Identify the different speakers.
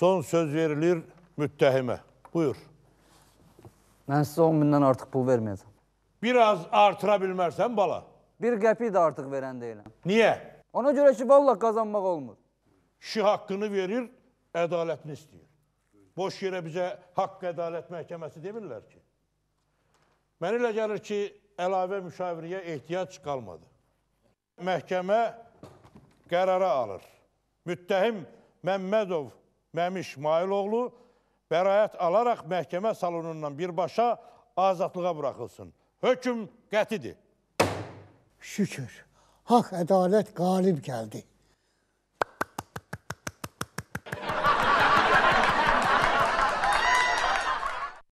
Speaker 1: Son söz verilir müttəhimə. Buyur. Mən sizə 10 mindən artıq pul verməyəcəm. Biraz artıra bilmərsən bala. Bir qəpik də artıq verən deyiləm. Niyə? Ona görə ki, vallah qazanmaq olmur. Kişi haqqını verir, ədalətini istəyir. Boş yerə bizə haqq ədalət məhkəməsi demirlər ki. Mən elə gəlir ki, əlavə müşaviriyə ehtiyac qalmadı. Məhkəmə qərara alır. Müttəhim Məmmədov Məmi İsmailoğlu bəraət alaraq məhkəmə salonundan birbaşa azadlığa buraxılsın. Hökm qətidir.
Speaker 2: Şükür, haqq ədalət qalib gəldi.